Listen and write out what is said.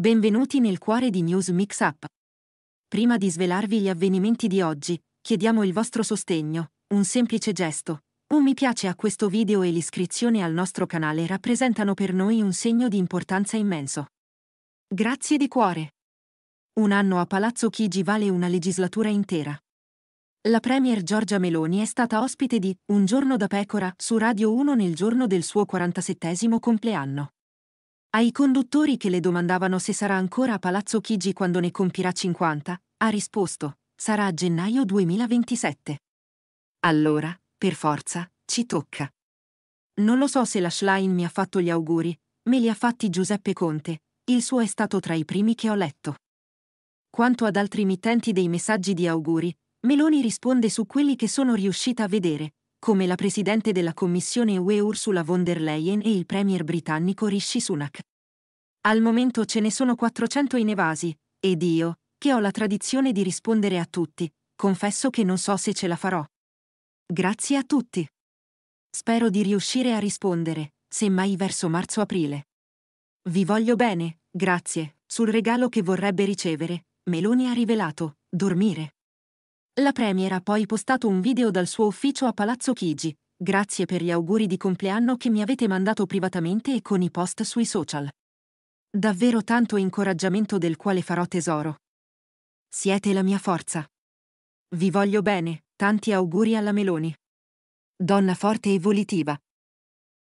Benvenuti nel cuore di News Mix Up. Prima di svelarvi gli avvenimenti di oggi, chiediamo il vostro sostegno, un semplice gesto. Un mi piace a questo video e l'iscrizione al nostro canale rappresentano per noi un segno di importanza immenso. Grazie di cuore. Un anno a Palazzo Chigi vale una legislatura intera. La Premier Giorgia Meloni è stata ospite di Un giorno da pecora su Radio 1 nel giorno del suo 47 compleanno. Ai conduttori che le domandavano se sarà ancora a Palazzo Chigi quando ne compirà 50, ha risposto, sarà a gennaio 2027. Allora, per forza, ci tocca. Non lo so se la Schlein mi ha fatto gli auguri, me li ha fatti Giuseppe Conte, il suo è stato tra i primi che ho letto. Quanto ad altri mittenti dei messaggi di auguri, Meloni risponde su quelli che sono riuscita a vedere, come la presidente della Commissione UE Ursula von der Leyen e il premier britannico Rishi Sunak. Al momento ce ne sono 400 in evasi, ed io, che ho la tradizione di rispondere a tutti, confesso che non so se ce la farò. Grazie a tutti. Spero di riuscire a rispondere, semmai verso marzo-aprile. Vi voglio bene, grazie, sul regalo che vorrebbe ricevere, Meloni ha rivelato, dormire. La Premier ha poi postato un video dal suo ufficio a Palazzo Chigi, grazie per gli auguri di compleanno che mi avete mandato privatamente e con i post sui social. Davvero tanto incoraggiamento del quale farò tesoro. Siete la mia forza. Vi voglio bene, tanti auguri alla Meloni. Donna forte e volitiva.